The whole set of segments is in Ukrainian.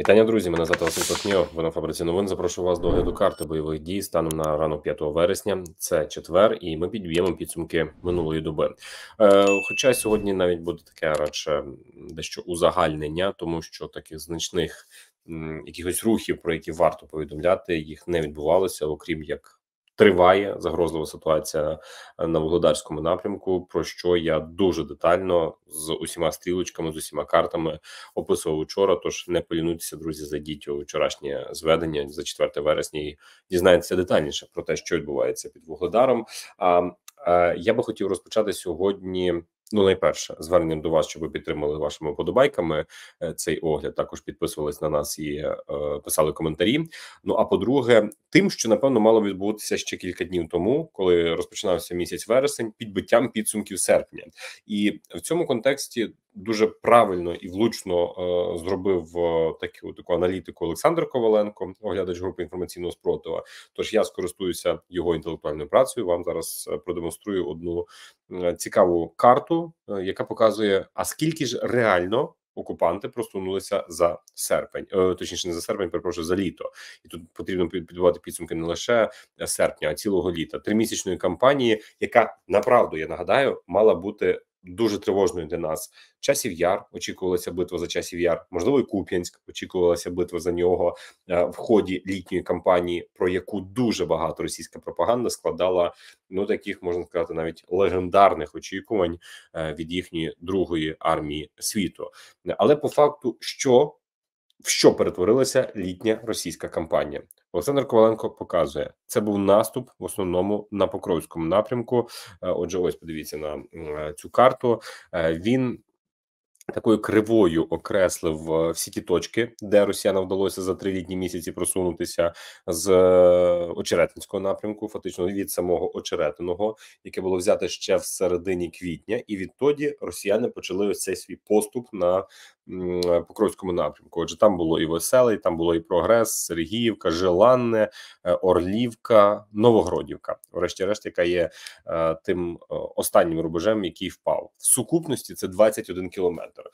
Вітання, друзі! Мене звати Василь Пахньо. Ви фабриці новин. Запрошую вас до огляду карти бойових дій станом на ранок 5 вересня. Це четвер, і ми підб'ємо підсумки минулої доби. Е, Хоча сьогодні навіть буде таке радше дещо узагальнення, тому що таких значних. Якихось рухів, про які варто повідомляти, їх не відбувалося, окрім як триває загрозлива ситуація е, на вугледарському напрямку. Про що я дуже детально з усіма стрілочками, з усіма картами описував вчора. Тож не полінуйтеся, друзі, зайдіть у вчорашнє зведення за 4 вересня і дізнаєтеся детальніше про те, що відбувається під Вугледаром. А е, я би хотів розпочати сьогодні Ну, найперше, зверненням до вас, щоб ви підтримали вашими подобайками е, цей огляд. Також підписувались на нас і е, писали коментарі. Ну а по-друге, тим, що напевно мало відбутися ще кілька днів тому, коли розпочинався місяць вересень, підбиттям підсумків серпня, і в цьому контексті дуже правильно і влучно е, зробив е, таку таку аналітику Олександр Коваленко, оглядач групи інформаційного спротива. Тож я скористуюся його інтелектуальною працею. Вам зараз е, продемонструю одну е, цікаву карту, яка показує а скільки ж реально. Окупанти просунулися за серпень, точніше не за серпень, перепрошую за літо, і тут потрібно підбивати підсумки не лише серпня, а цілого літа. Тримісячної кампанії, яка направду я нагадаю, мала бути дуже тривожною для нас. Часів яр очікувалася битва за часів яр. Можливо, і Куп'янськ очікувалася битва за нього е, в ході літньої кампанії, про яку дуже багато російська пропаганда складала. Ну таких можна сказати, навіть легендарних очікувань е, від їхньої другої армії світу. Але по факту, що в що перетворилася літня російська кампанія? Олександр Коваленко показує, це був наступ в основному на Покровському напрямку. Е, отже, ось подивіться на е, цю карту. Е, він Такою кривою окреслив е, всі ті точки, де росіянам вдалося за три літні місяці просунутися з е, очеретинського напрямку, фактично від самого очеретиного, яке було взяте ще в середині квітня, і відтоді росіяни почали ось цей свій поступ на е, покровському напрямку. Отже, там було і веселий, там було і прогрес, Сергіївка, Желанне, Орлівка, Новогродівка, врешті-решт, яка є тим останнім рубежем, який впав в сукупності. Це 21 кілометр кілометр.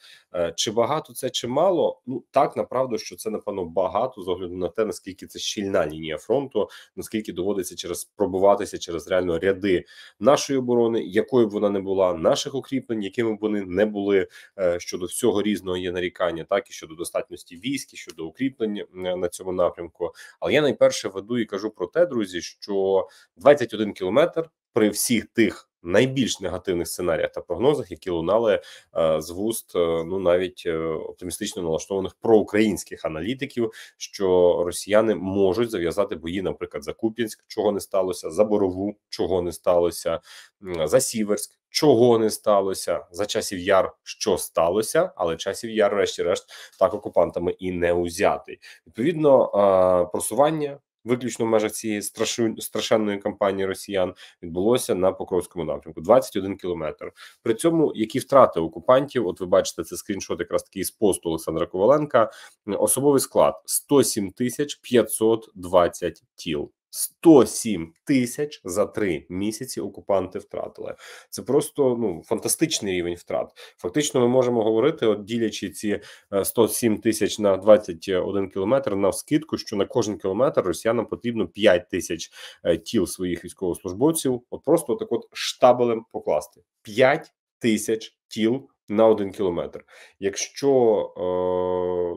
Чи багато це чи мало? Ну так направду, що це напевно багато з огляду на те, наскільки це щільна лінія фронту, наскільки доводиться через пробуватися через реально ряди нашої оборони, якою б вона не була, наших укріплень, якими б вони не були е, щодо всього різного є нарікання, так і щодо достатності військ, і щодо укріплень на цьому напрямку. Але я найперше веду і кажу про те, друзі, що 21 кілометр при всіх тих найбільш негативних сценаріях та прогнозах, які лунали е, з вуст е, ну навіть е, оптимістично налаштованих проукраїнських аналітиків, що росіяни можуть зав'язати бої, наприклад, за Куп'янськ, чого не сталося, за борову, чого не сталося, за Сіверськ. Чого не сталося за часів яр, що сталося, але часів яр, решті-решт, так окупантами і не узятий. Відповідно, просування виключно в межах цієї страшу, страшенної кампанії росіян відбулося на Покровському напрямку 21 кілометр. При цьому які втрати окупантів, от ви бачите, це скріншот якраз такий з посту Олександра Коваленка. Особовий склад 107 тисяч 520 тіл. 107 тисяч за три місяці окупанти втратили. Це просто ну фантастичний рівень втрат. Фактично, ми можемо говорити, от ділячи ці 107 е, тисяч на 21 кілометр на скидку, що на кожен кілометр росіянам потрібно 5 тисяч е, тіл своїх військовослужбовців. От просто так, от штабелем покласти 5 тисяч тіл. На один кілометр, якщо е,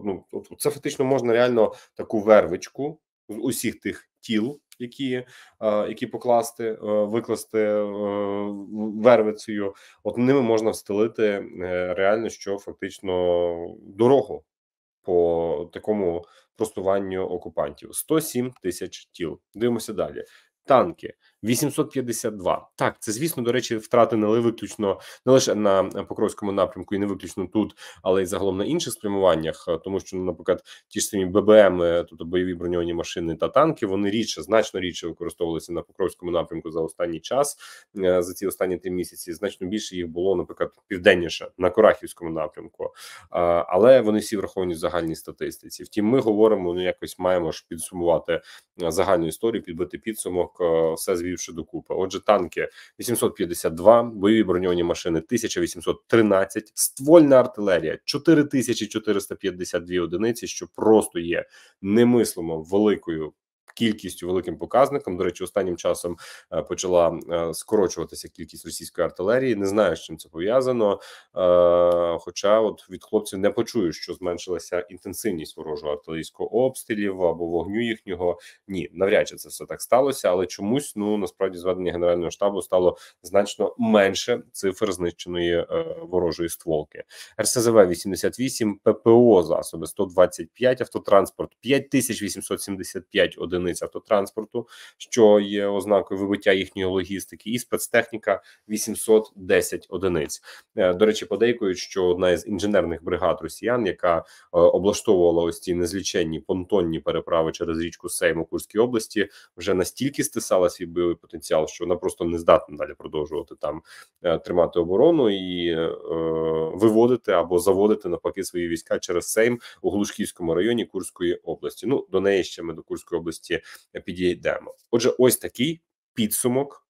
ну це фактично можна реально таку вервичку з усіх тих тіл які е, які покласти, е, викласти е, вервицею, от ними можна встелити реально, що фактично дорогу по такому простуванню окупантів. 107 тисяч тіл. Дивимося далі. Танки 852. Так, це звісно, до речі, втрати не виключно не лише на е, покровському напрямку, і не виключно тут, але й загалом на інших спрямуваннях, е, тому що, ну, наприклад, ті ж самі ББМ, е, тобто бойові броньовані машини та танки, вони рідше, значно рідше використовувалися на покровському напрямку за останній час. За ці останні три місяці значно більше їх було, наприклад, південніше на Корахівському напрямку, але вони всі враховані в загальній статистиці. Втім, ми говоримо, ну якось маємо ж підсумувати загальну історію, підбити підсумок, все звісно звівши докупи. Отже, танки 852, бойові броньовані машини 1813, ствольна артилерія 4452 одиниці, що просто є немислимо великою кількістю великим показником. До речі, останнім часом е, почала е, скорочуватися кількість російської артилерії. Не знаю, з чим це пов'язано. Е, хоча, от від хлопців не почую, що зменшилася інтенсивність ворожого артилерійського обстрілів або вогню їхнього. Ні, навряд чи це все так сталося, але чомусь ну насправді зведення генерального штабу стало значно менше цифр знищеної ворожої стволки. РСЗВ 88, ППО засоби 125, автотранспорт 5875 одиниць одиниць автотранспорту, що є ознакою вибиття їхньої логістики, і спецтехніка 810 одиниць. Е, до речі, подейкують, що одна із інженерних бригад росіян, яка е, облаштовувала ось ці незліченні понтонні переправи через річку Сейм у Курській області, вже настільки стисала свій бойовий потенціал, що вона просто не здатна далі продовжувати там е, тримати оборону і е, виводити або заводити навпаки свої війська через Сейм у Глушківському районі Курської області. Ну до неї ще ми до Курської області підійдемо. Отже, ось такий підсумок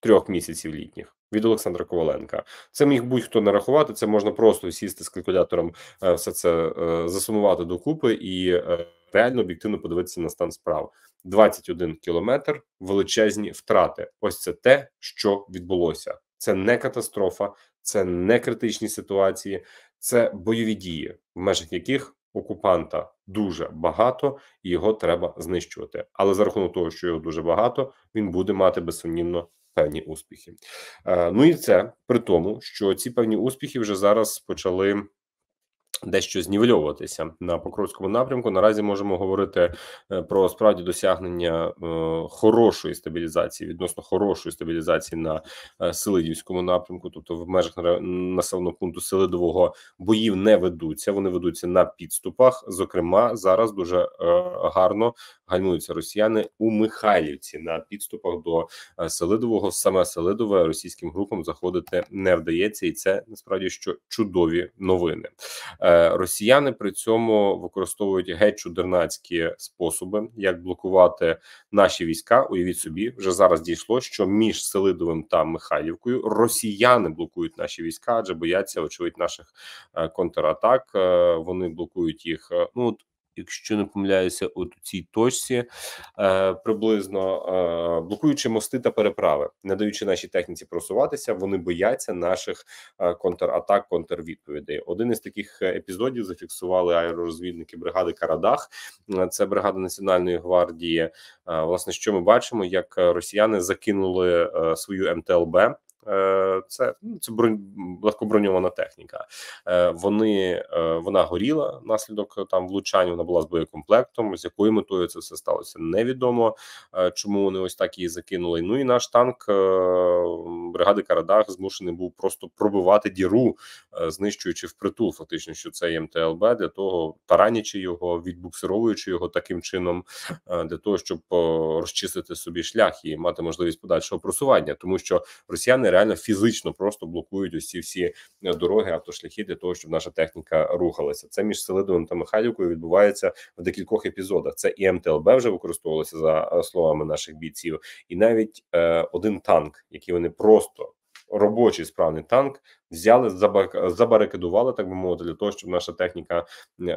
трьох місяців літніх. Від Олександра Коваленка це міг будь-хто нарахувати. Це можна просто сісти з калькулятором, е, все це е, засунувати докупи і е, реально об'єктивно подивитися на стан справ. 21 кілометр, величезні втрати. Ось це те, що відбулося. Це не катастрофа, це не критичні ситуації, це бойові дії, в межах яких окупанта дуже багато, і його треба знищувати. Але за рахунок того, що його дуже багато, він буде мати безсумнівно певні успіхи. Е, ну і це при тому, що ці певні успіхи вже зараз почали. Дещо знівельовуватися на покровському напрямку. Наразі можемо говорити е, про справді досягнення е, хорошої стабілізації відносно хорошої стабілізації на е, Селидівському напрямку, тобто в межах населеного пункту Селидового боїв не ведуться. Вони ведуться на підступах. Зокрема, зараз дуже гарно гальмуються росіяни у Михайлівці на підступах до е, Селидового. Саме Селидове російським групам заходити не вдається, і це насправді що чудові новини. Е, росіяни при цьому використовують геть чудернацькі способи, як блокувати наші війська. Уявіть собі, вже зараз дійшло, що між Селидовим та Михайлівкою росіяни блокують наші війська, адже бояться очевидь наших е, контратак. Вони блокують їх. Ну от якщо не помиляюся, от у цій точці е, приблизно е, блокуючи мости та переправи, не даючи нашій техніці просуватися, вони бояться наших е, контратак, контрвідповідей. Один із таких е, епізодів зафіксували аеророзвідники бригади Карадах. Е, це бригада національної гвардії. Е, власне, що ми бачимо, як росіяни закинули свою МТЛБ. Е, це ну, це бронь легкоброньована техніка. Е, вони е, вона горіла внаслідок там влучання. Вона була з боєкомплектом. З якою метою це все сталося, невідомо чому вони ось так її закинули. Ну і наш танк бригади Карадах змушений був просто пробивати діру, знищуючи впритул. Фактично, що це МТЛБ для того, таранячи його, відбуксировуючи його таким чином, для того, щоб розчистити собі шлях і мати можливість подальшого просування, тому що росіяни реально фізично просто блокують усі всі е, дороги, автошляхи для того, щоб наша техніка рухалася. Це між Селидовим та Михайлівкою відбувається в декількох епізодах. Це і МТЛБ вже використовувалося за е, словами наших бійців, і навіть е, один танк, який вони просто. Робочий справний танк взяли, забарикадували, так би мовити, для того, щоб наша техніка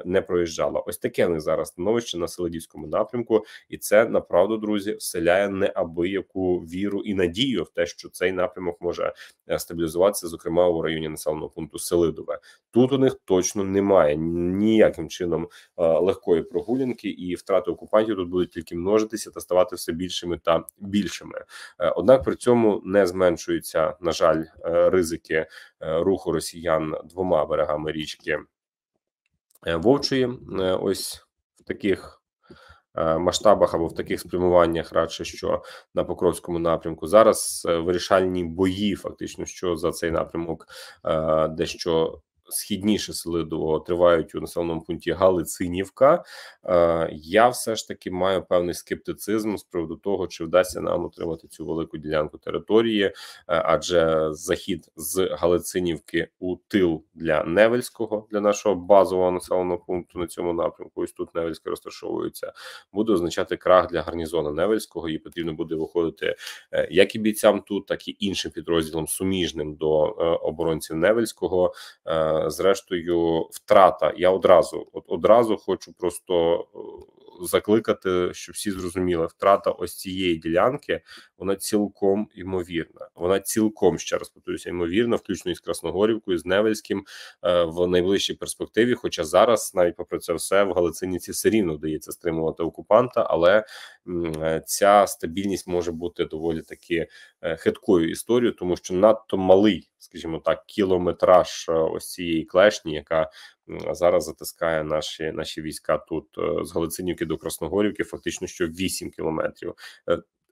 не проїжджала. Ось таке не зараз становище на селедівському напрямку, і це направду, друзі, вселяє неабияку віру і надію в те, що цей напрямок може е, стабілізуватися, зокрема у районі населеного пункту Селидове. Тут у них точно немає ніяким чином е, легкої прогулянки, і втрати окупантів тут будуть тільки множитися та ставати все більшими та більшими. Е, однак при цьому не зменшуються на жаль ризики Е, руху росіян двома берегами річки е, Вовчої. Е, ось в таких. Масштабах або в таких спрямуваннях радше що на Покровському напрямку зараз вирішальні бої, фактично, що за цей напрямок дещо східніше Селидового тривають у населеному пункті Галицинівка. Е, я все ж таки маю певний скептицизм з приводу того, чи вдасться нам отримати цю велику ділянку території, е, адже захід з Галицинівки у тил для Невельського для нашого базового населеного пункту на цьому напрямку. Ось тут Невельське розташовується, буде означати крах для гарнізону Невельського, і потрібно буде виходити е, як і бійцям тут, так і іншим підрозділом суміжним до оборонців Невельського зрештою втрата. Я одразу от одразу хочу просто е, закликати, щоб всі зрозуміли, втрата ось цієї ділянки вона цілком ймовірна. Вона цілком ще раз повторюся, ймовірна, включно із Красногорівкою, з Невельським е, в найближчій перспективі. Хоча зараз, навіть попри це все, в Галицинівці все рівно вдається стримувати окупанта, але е, ця стабільність може бути доволі таки е, хиткою історією, тому що надто малий, скажімо так, кілометраж ось цієї клешні, яка зараз затискає наші наші війська тут з Галицинівки до Красногорівки, фактично що 8 кілометрів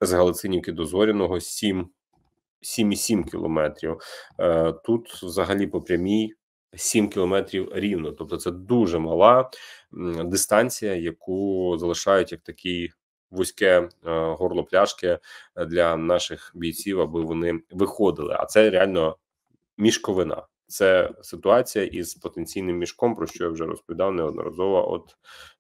з Галицинівки до Зоряного 7,7 кілометрів. Е, тут взагалі по прямій 7 кілометрів рівно. Тобто, це дуже мала дистанція, яку залишають як такі Вузьке е, горло пляшки е, для наших бійців, аби вони виходили. А це реально мішковина. Це ситуація із потенційним мішком, про що я вже розповідав неодноразово. От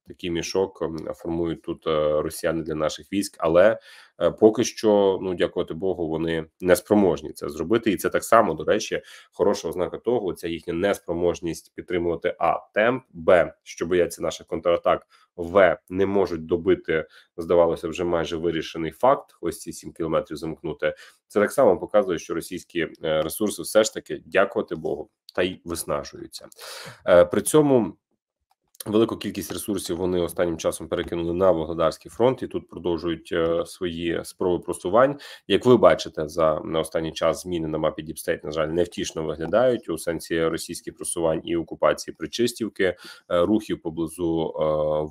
такий мішок ем, формують тут е, росіяни для наших військ, але е, поки що, ну дякувати Богу, вони не спроможні це зробити, і це так само до речі, хороша ознака того. Ця їхня неспроможність підтримувати а темп, б що бояться наших контратак, в не можуть добити. Здавалося, вже майже вирішений факт. Ось ці сім кілометрів замкнути. Це так само показує, що російські е, ресурси все ж таки дякувати Богу та й виснажуються при цьому. Велику кількість ресурсів вони останнім часом перекинули на Вогледарський фронт і тут продовжують е, свої спроби просувань. Як ви бачите, за на останній час зміни на мапі Діпстейт, на жаль, невтішно виглядають у сенсі російських просувань і окупації Причистівки, е, рухів поблизу е,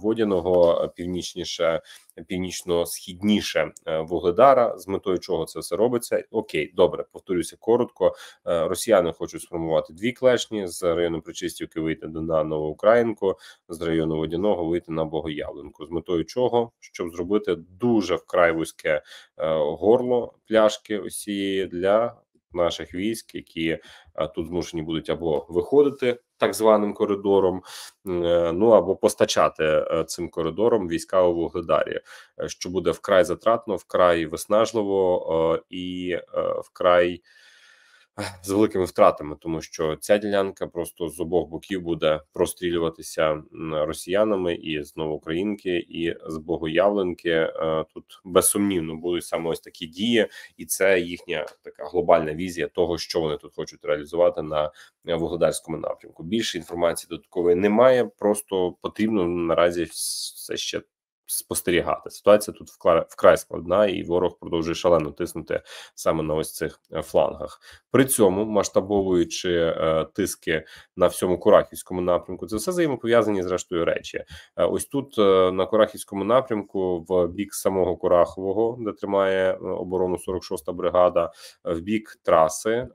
водяного північніше північно-східніше е, Вугледара, з метою чого це все робиться. Окей, добре, повторюся коротко. Е, росіяни хочуть сформувати дві клешні з району Причистівки вийти на Новоукраїнку, з району Водяного вийти на Богоявленку. З метою чого щоб зробити дуже вкрай вузьке е, горло пляшки усієї для наших військ, які тут змушені будуть або виходити так званим коридором, е, ну або постачати е, цим коридором війська у Вугледарі, е, що буде вкрай затратно, вкрай виснажливо і вкрай. з великими втратами, тому що ця ділянка просто з обох боків буде прострілюватися росіянами і знову українки, і з богоявленки. Е, тут безсумнівно будуть саме ось такі дії, і це їхня така глобальна візія того, що вони тут хочуть реалізувати на вугледарському напрямку. Більше інформації додаткової немає. Просто потрібно наразі все ще спостерігати. Ситуація тут вкрай складна, і ворог продовжує шалено тиснути саме на ось цих е, флангах. При цьому масштабовуючи е, тиски на всьому Курахівському напрямку, це все взаємопов'язані зрештою речі. Е, ось тут на Курахівському напрямку, в бік самого Курахового, де тримає оборону 46-та бригада, в бік траси,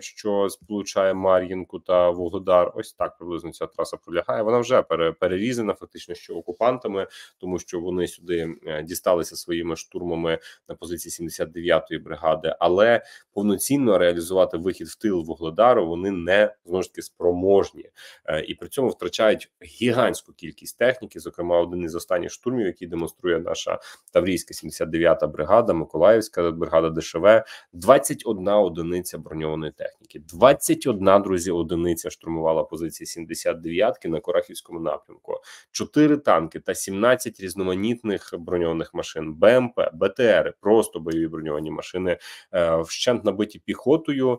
що сполучає Мар'їнку та Вугледар. Ось так приблизно ця траса пролягає. Вона вже перерізана, фактично, що окупантами, тому що що вони сюди е, дісталися своїми штурмами на позиції 79-ї бригади, але повноцінно реалізувати вихід в тил вугледару вони не знову ж таки спроможні е, і при цьому втрачають гігантську кількість техніки. Зокрема, один із останніх штурмів, який демонструє наша таврійська 79-та бригада, Миколаївська бригада ДШВ, 21 одиниця броньованої техніки. 21, друзі, одиниця штурмувала позиції 79-ки на Корахівському напрямку. 4 танки та 17 різноманітних різноманітних броньованих машин, БМП, БТР, просто бойові броньовані машини, е, вщент набиті піхотою. Е,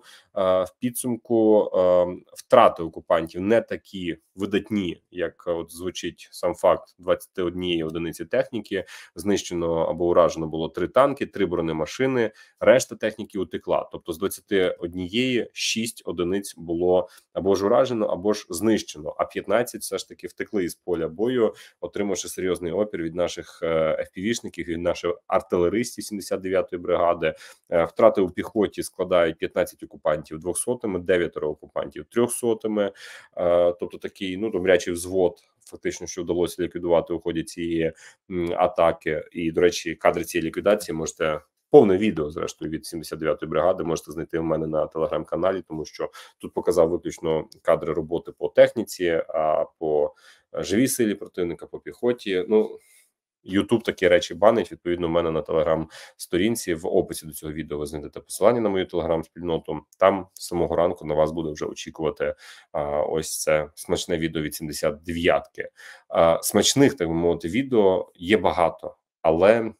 в підсумку е, втрати окупантів не такі видатні, як от звучить сам факт 21 одиниці техніки. Знищено або уражено було три танки, три бронемашини. Решта техніки утекла. Тобто з 21 6 одиниць було або ж уражено, або ж знищено. А 15 все ж таки втекли із поля бою, отримавши серйозний опір від наших е, FPV-шників, від наших артилеристів 79-ї бригади. Е, втрати у піхоті складають 15 окупантів двохсотими, 9 окупантів трьохсотими. Е, тобто такий ну добрячий взвод. Фактично, що вдалося ліквідувати у ході цієї атаки, і до речі, кадри цієї ліквідації можете повне відео, зрештою від 79-ї бригади, можете знайти в мене на телеграм-каналі, тому що тут показав виключно кадри роботи по техніці, а по живій силі противника, по піхоті. Ну YouTube такі речі банить. Відповідно, у мене на телеграм-сторінці в описі до цього відео ви знайдете посилання на мою телеграм-спільноту. Там з самого ранку на вас буде вже очікувати а, ось це смачне відео від 79-ки. Смачних так би мовити відео є багато, але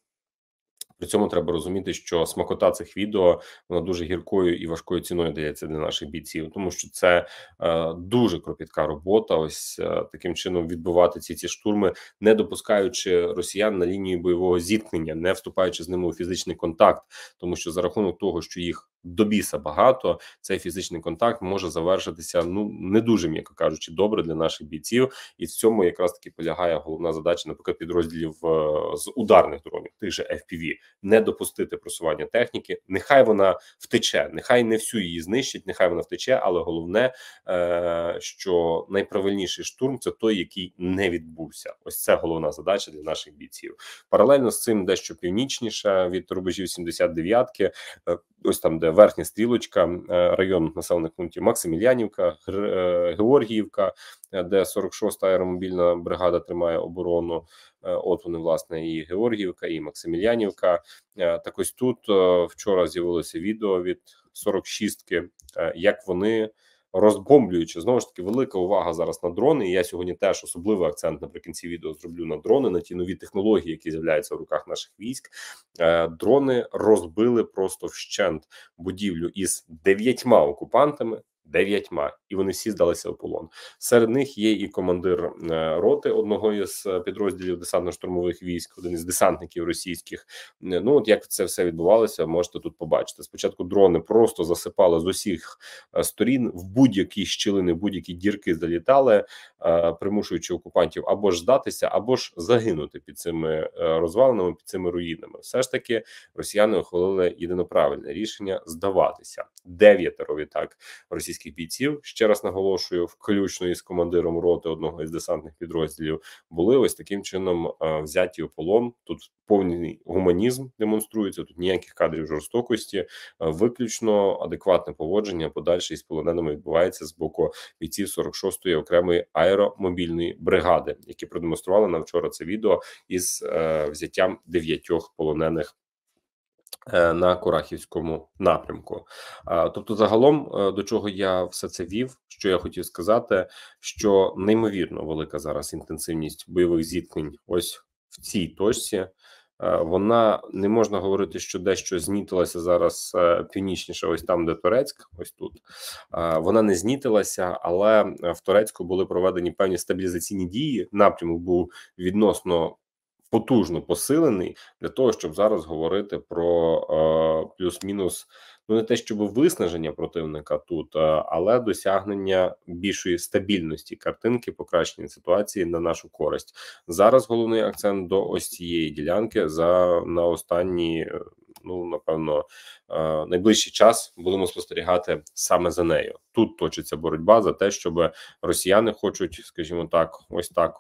при цьому треба розуміти, що смакота цих відео вона дуже гіркою і важкою ціною дається для наших бійців, тому що це е, дуже кропітка робота. Ось е, таким чином відбувати ці ці штурми, не допускаючи росіян на лінію бойового зіткнення, не вступаючи з ними у фізичний контакт, тому що за рахунок того, що їх до біса багато. Цей фізичний контакт може завершитися ну не дуже м'яко кажучи, добре для наших бійців, і в цьому якраз таки полягає головна задача, наприклад, підрозділів е, з ударних дронів, тих же FPV, не допустити просування техніки. Нехай вона втече, нехай не всю її знищить, нехай вона втече, але головне, е, що найправильніший штурм це той, який не відбувся. Ось це головна задача для наших бійців. Паралельно з цим, дещо північніше від рубежів 79-ки, е, ось там, де верхня стрілочка, е, район населених пунктів Максимілянівка, е, Георгіївка, е, де 46-та аеромобільна бригада тримає оборону. От вони власне і Георгіївка, і Максимілянівка. Так ось тут вчора з'явилося відео від 46-ки, як вони розбомблюючи. Знову ж таки, велика увага зараз на дрони. І Я сьогодні теж особливий акцент наприкінці відео зроблю на дрони, на ті нові технології, які з'являються в руках наших військ. Е, дрони розбили просто вщент будівлю із дев'ятьма окупантами дев'ятьма, і вони всі здалися в полон. Серед них є і командир е, роти одного із е, підрозділів десантно-штурмових військ, один із десантників російських. Е, ну от як це все відбувалося, можете тут побачити. Спочатку дрони просто засипали з усіх сторін в будь-які щілини, будь-які дірки залітали, примушуючи окупантів або ж здатися, або ж загинути під цими розвалинами, під цими руїнами. Все ж таки, росіяни ухвалили єдиноправильне рішення здаватися. Дев'ятеро відтак російських російських бійців. Ще раз наголошую, включно із командиром роти одного із десантних підрозділів, були ось таким чином е, взяті у полон. Тут повний гуманізм демонструється. Тут ніяких кадрів жорстокості, е, виключно адекватне поводження подальше із полоненими відбувається з боку бійців 46-ї окремої аеромобільної бригади, які продемонстрували на вчора це відео із е, взяттям дев'ятьох полонених. Е, на Курахівському напрямку. Тобто, загалом, е, до чого я все це вів, що я хотів сказати, що неймовірно велика зараз інтенсивність бойових зіткнень, ось в цій точці. Е, вона не можна говорити, що дещо знітилася зараз північніше, ось там, де Турецьк, ось тут вона не знітилася, але в Турецьку були проведені певні стабілізаційні дії. Напрямок був відносно потужно посилений для того, щоб зараз говорити про е, плюс-мінус. Ну, не те, щоб виснаження противника тут, е, але досягнення більшої стабільності картинки, покращення ситуації на нашу користь. Зараз головний акцент до ось цієї ділянки за на останні, е, ну напевно, найближчий час будемо спостерігати саме за нею. Тут точиться боротьба за те, щоб росіяни хочуть, скажімо так, ось так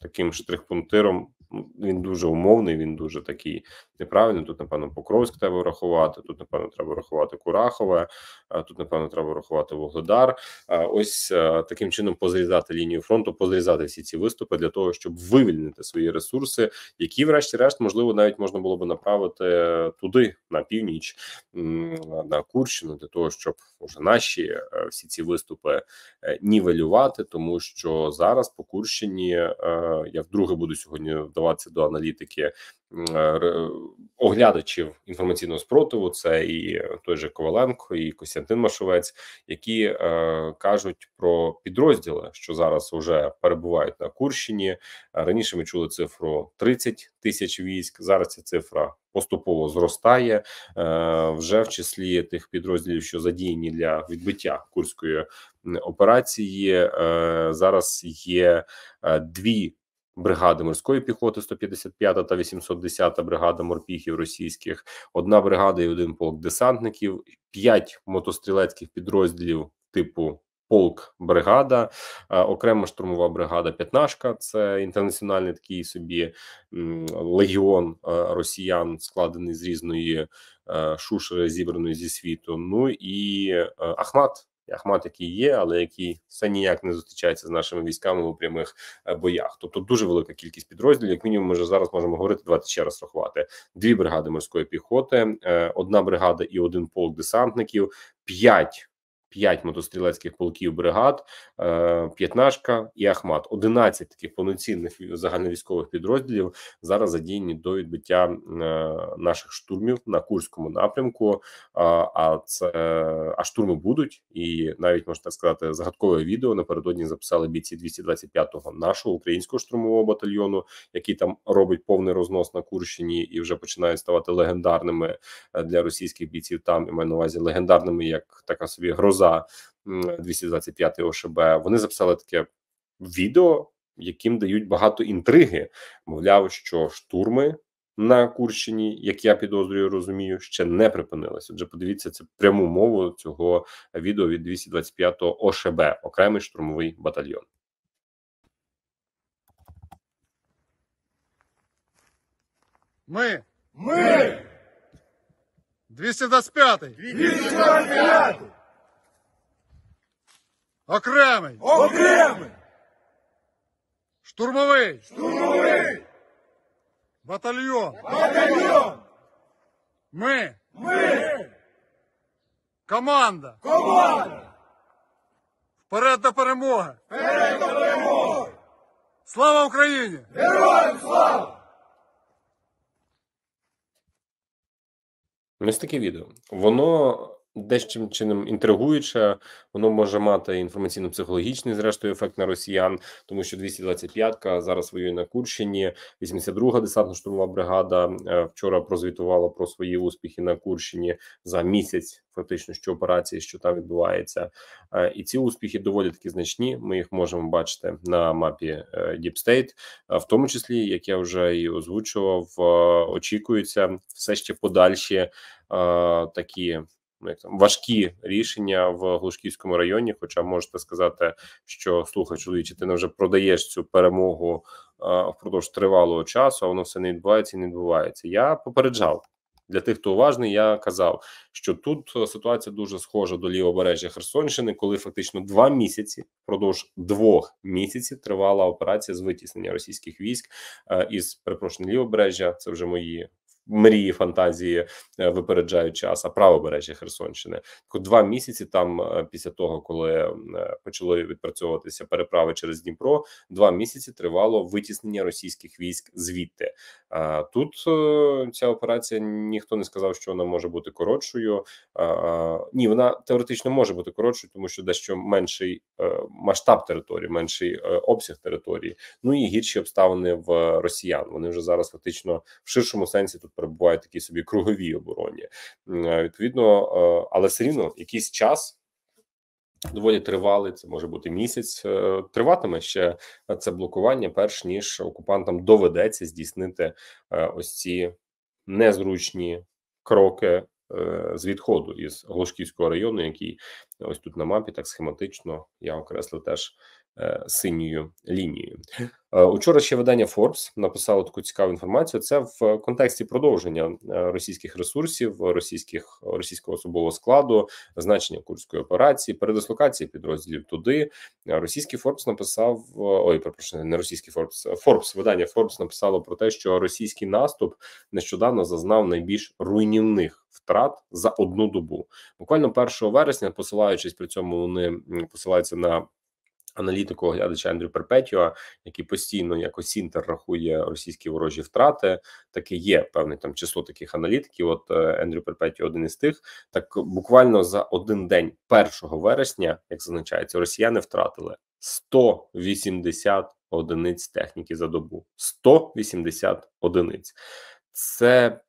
таким штрихпунктиром Ну, він дуже умовний, він дуже такий неправильний. Тут, напевно, Покровськ треба врахувати, тут, напевно, треба врахувати Курахове, е, тут, напевно, треба врахувати Вугледар. Е, ось е, таким чином позрізати лінію фронту, позрізати всі ці виступи для того, щоб вивільнити свої ресурси, які, врешті-решт, можливо, навіть можна було би направити туди, на північ, на Курщину, для того, щоб уже наші всі ці виступи нівелювати, тому що зараз по Курщині я вдруге буду сьогодні готуватися до аналітики е, оглядачів інформаційного спротиву. Це і той же Коваленко, і Костянтин Машовець, які е, кажуть про підрозділи, що зараз вже перебувають на Курщині. Е, раніше ми чули цифру 30 тисяч військ. Зараз ця цифра поступово зростає е, вже в числі тих підрозділів, що задіяні для відбиття курської операції. Е, зараз є дві бригади морської піхоти 155 та 810 бригада морпіхів російських, одна бригада і один полк десантників, п'ять мотострілецьких підрозділів типу. Полк, бригада, окрема штурмова бригада. П'ятнашка це інтернаціональний такий собі легіон росіян, складений з різної шушери, зібраної зі світу. Ну і Ахмат ахмат, який є, але який все ніяк не зустрічається з нашими військами у прямих е, боях. Тобто дуже велика кількість підрозділів. Як мінімум, ми вже зараз можемо говорити. Давайте ще раз рахувати дві бригади морської піхоти, е, одна бригада і один полк десантників, п'ять 5 мотострілецьких полків бригад, е, п'ятнашка і Ахмат. 11 таких повноцінних загальновійськових підрозділів зараз задіяні до відбиття е, наших штурмів на Курському напрямку. А це а штурми будуть, і навіть можна так сказати, загадкове відео напередодні записали бійці 225-го нашого українського штурмового батальйону, який там робить повний рознос на Курщині і вже починають ставати легендарними е, для російських бійців. Там і маю на увазі легендарними, як така собі гроз. Коза 225 ОШБ. Вони записали таке відео, яким дають багато інтриги. Мовляв, що штурми на Курщині, як я підозрюю, розумію, ще не припинилися. Отже, подивіться це пряму мову цього відео від 225 го ОШБ, окремий штурмовий батальйон. Ми. Ми. 225-й. 225 Окремий. Окремий. Штурмовий. Штурмовий. Батальйон. Батальйон. Ми. Ми. Команда. Команда. Вперед до перемоги. Вперед до перемоги. Слава Україні! Героям слава! Ось таке відео. Воно дещим чином інтригуюче, воно може мати інформаційно-психологічний, зрештою, ефект на росіян, тому що 225-ка зараз воює на Курщині. 82-га десантно-штурмова бригада е, вчора прозвітувала про свої успіхи на Курщині за місяць, фактично, що операції, що там відбувається, е, і ці успіхи доволі таки значні. Ми їх можемо бачити на мапі Діпстейт, е, в тому числі, як я вже і озвучував, очікується все ще подальші такі. Ну, як там важкі рішення в Глушківському районі. Хоча можете сказати, що слухай, чоловіче, ти не вже продаєш цю перемогу впродовж тривалого часу, а воно все не відбувається і не відбувається. Я попереджав. Для тих, хто уважний, я казав, що тут ситуація дуже схожа до лівобережжя Херсонщини, коли фактично два місяці впродовж двох місяців тривала операція з витіснення російських військ е, із перепрошення лівобережжя. Це вже мої мрії, фантазії е, випереджають час, а правобережжя Херсонщини. два місяці там е, після того, коли е, почали відпрацьовуватися переправи через Дніпро, два місяці тривало витіснення російських військ звідти. Тут ця операція ніхто не сказав, що вона може бути коротшою. Ні, вона теоретично може бути коротшою, тому що дещо менший масштаб території, менший обсяг території, ну і гірші обставини в росіян. Вони вже зараз фактично в ширшому сенсі тут перебувають такі собі круговій обороні. Е, відповідно, е, але все рівно якийсь час. Доволі тривалий, це може бути місяць. Е, триватиме ще це блокування, перш ніж окупантам доведеться здійснити ось ці незручні кроки з відходу із Глушківського району, який ось тут на мапі так схематично я окреслив теж. Е, синьою лінією. Е, учора ще видання Forbes написало таку цікаву інформацію. Це в контексті продовження е, російських ресурсів, російських російського особового складу, значення курської операції, передислокації підрозділів туди. Російський Forbes написав ой, перепрошую, не російський Forbes, Forbes, видання Forbes написало про те, що російський наступ нещодавно зазнав найбільш руйнівних втрат за одну добу. Буквально 1 вересня, посилаючись при цьому, вони посилаються на аналітику оглядача Андрю Перпетіо, який постійно як осінтер рахує російські ворожі втрати, таке є певне там число таких аналітиків. От Ендрю Перпетіо один із тих. Так буквально за один день, 1 вересня, як зазначається, росіяни втратили 180 одиниць техніки за добу. 180 одиниць це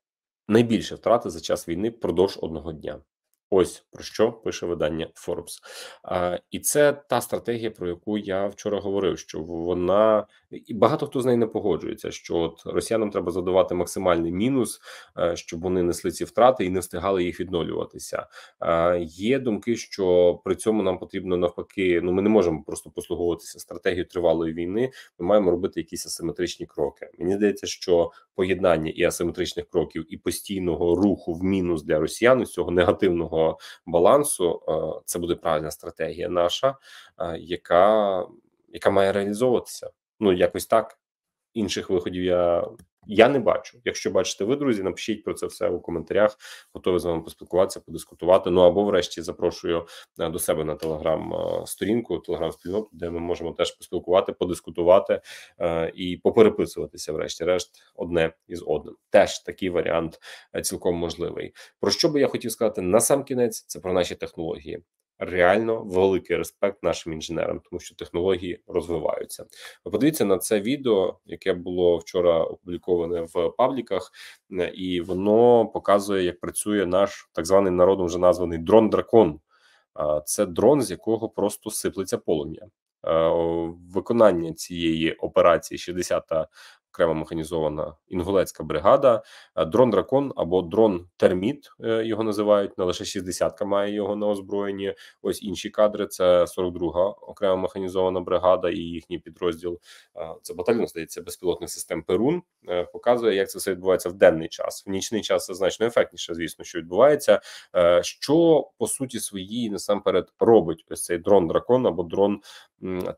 найбільше втрати за час війни впродовж одного дня. Ось про що пише видання Forbes. А, і це та стратегія, про яку я вчора говорив. Що вона і багато хто з нею не погоджується, що от росіянам треба задавати максимальний мінус, а, е, щоб вони несли ці втрати і не встигали їх відновлюватися. А, є думки, що при цьому нам потрібно навпаки. Ну ми не можемо просто послуговуватися стратегією тривалої війни. Ми маємо робити якісь асиметричні кроки. Мені здається, що поєднання і асиметричних кроків, і постійного руху в мінус для росіян з цього негативного енергетичного балансу, е, це буде правильна стратегія наша, е, яка яка має реалізовуватися. Ну якось так. Інших виходів я я не бачу. Якщо бачите, ви друзі, напишіть про це все у коментарях. Готовий з вами поспілкуватися, подискутувати. Ну або, врешті, запрошую е, до себе на телеграм-сторінку, телеграм-спільноту, де ми можемо теж поспілкувати, подискутувати е, і попереписуватися, врешті-решт, одне із одним. Теж такий варіант е, цілком можливий. Про що би я хотів сказати на сам кінець? Це про наші технології реально великий респект нашим інженерам, тому що технології розвиваються. Подивіться на це відео, яке було вчора опубліковане в пабліках, е, і воно показує, як працює наш так званий народом вже названий дрон-дракон. Це дрон, з якого просто сиплеться полум'я. Е, виконання цієї операції 60-та окрема механізована інгулецька бригада, е, дрон дракон або дрон терміт е, його називають. Не лише 60-ка має його на озброєнні. Ось інші кадри. Це 42-га окрема механізована бригада і їхній підрозділ. Е, це батальйон здається безпілотних систем Перун. Показує, як це все відбувається в денний час. В нічний час це значно ефектніше, звісно, що відбувається. Що по суті своїй насамперед робить ось цей дрон дракон або дрон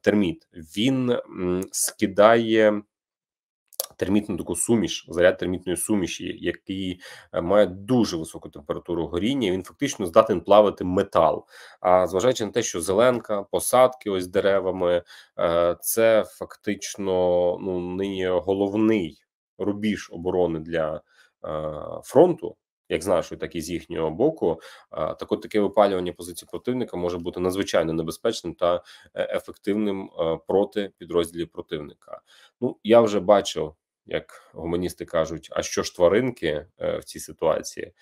терміт. Він скидає термітну таку суміш, заряд термітної суміші, який е, має дуже високу температуру горіння. Він фактично здатен плавити метал. А зважаючи на те, що зеленка, посадки, ось деревами, е, це фактично ну нині головний рубіж оборони для е, фронту. Як з нашої, так і з їхнього боку, так от таке випалювання позиції противника може бути надзвичайно небезпечним та ефективним проти підрозділів противника. Ну я вже бачив як гуманісти кажуть, а що ж тваринки е, в цій ситуації?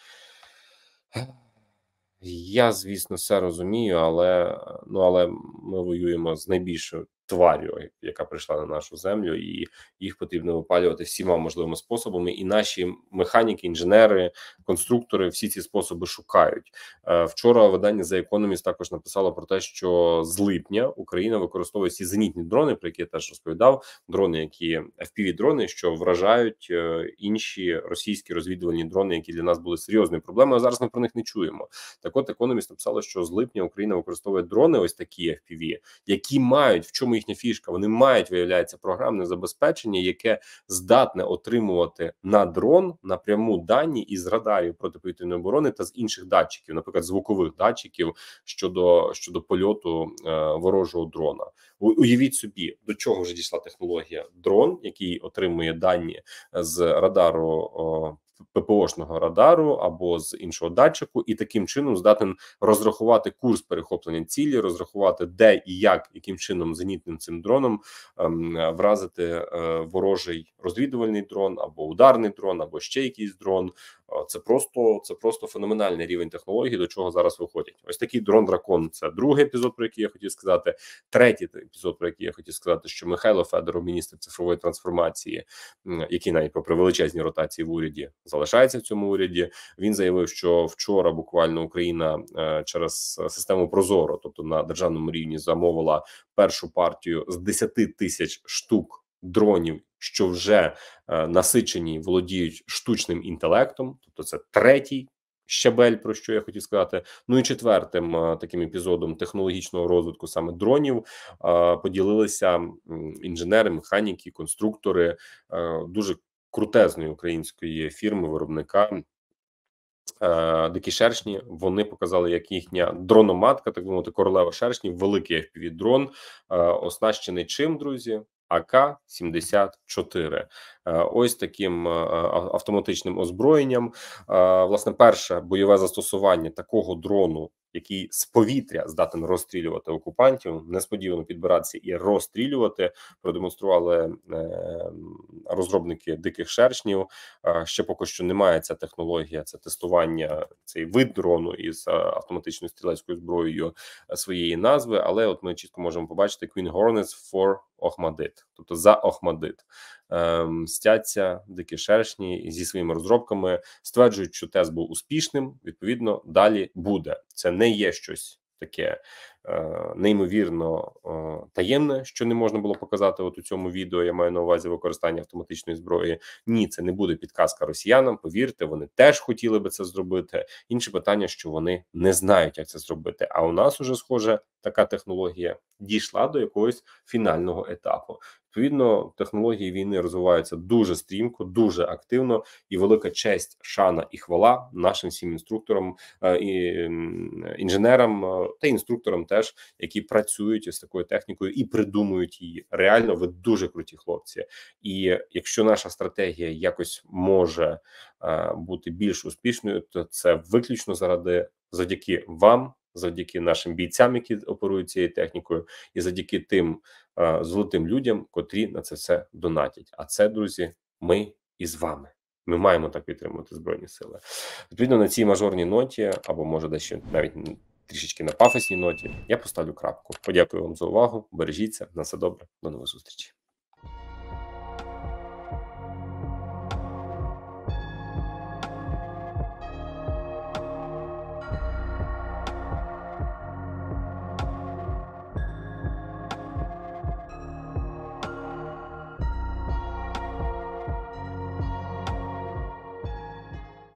Я, звісно, все розумію, але ну але ми воюємо з найбільшою тварю, яка прийшла на нашу землю, і їх потрібно випалювати всіма можливими способами. І наші механіки, інженери, конструктори всі ці способи шукають е, вчора. Видання за Economist також написало про те, що з липня Україна використовує ці зенітні дрони, про які я теж розповідав. Дрони, які fpv дрони, що вражають е, інші російські розвідувальні дрони, які для нас були серйозною проблемою. а Зараз ми про них не чуємо. Так, от Economist написала, що з липня Україна використовує дрони, ось такі FPV, які мають в чому їхня фішка. Вони мають виявляється програмне забезпечення, яке здатне отримувати на дрон напряму дані із радарів протиповітряної оборони та з інших датчиків, наприклад, звукових датчиків щодо щодо польоту е, ворожого дрона. Уявіть собі, до чого вже дійшла технологія дрон, який отримує дані з радару. ППОшного радару або з іншого датчику, і таким чином здатен розрахувати курс перехоплення цілі, розрахувати де і як, яким чином зенітним цим дроном ем, вразити е, ворожий розвідувальний дрон або ударний дрон, або ще якийсь дрон. Це просто це просто феноменальний рівень технологій, до чого зараз виходять. Ось такий дрон дракон. Це другий епізод, про який я хотів сказати. Третій епізод, про який я хотів сказати, що Михайло Федоров, міністр цифрової трансформації, який навіть попри величезні ротації в уряді залишається в цьому уряді. Він заявив, що вчора буквально Україна е, через систему Прозоро, тобто на державному рівні, замовила першу партію з 10 тисяч штук дронів, що вже е, насичені, володіють штучним інтелектом, тобто це третій. Щабель, про що я хотів сказати. Ну і четвертим е, таким епізодом технологічного розвитку саме дронів е, поділилися інженери, механіки, конструктори дуже крутезної української фірми, виробника дикі шершні. Вони показали, як їхня дрономатка, так би мовити, королева шершні, великий fpv дрон оснащений чим, друзі? АК-74. Е, ось таким е, автоматичним озброєнням. Е, власне, перше бойове застосування такого дрону, який з повітря здатен розстрілювати окупантів, несподівано підбиратися і розстрілювати. Продемонстрували розробники диких шершнів. Ще поки що немає ця технологія, це тестування цей вид дрону із автоматичною стрілецькою зброєю своєї назви. Але от ми чітко можемо побачити Queen Hornets for Охмадит, тобто за Охмадит мстяться ем, дикі шершні зі своїми розробками, стверджують, що тест був успішним. Відповідно, далі буде. Це не є щось таке е, неймовірно е, таємне, що не можна було показати. От у цьому відео я маю на увазі використання автоматичної зброї. Ні, це не буде підказка росіянам. Повірте, вони теж хотіли би це зробити. Інше питання, що вони не знають, як це зробити. А у нас уже схоже така технологія дійшла до якогось фінального етапу. Відповідно, технології війни розвиваються дуже стрімко, дуже активно, і велика честь, шана і хвала нашим всім інструкторам е, і інженерам е, та інструкторам, теж які працюють із такою технікою і придумують її. Реально, ви дуже круті хлопці. І якщо наша стратегія якось може е, бути більш успішною, то це виключно заради завдяки вам завдяки нашим бійцям, які оперують цією технікою, і завдяки тим е, золотим людям, котрі на це все донатять. А це, друзі, ми із вами. Ми маємо так підтримувати збройні сили. Відповідно на цій мажорній ноті, або може дещо навіть трішечки на пафосній ноті, я поставлю крапку. Подякую вам за увагу. Бережіться на все добре. До нових зустрічей.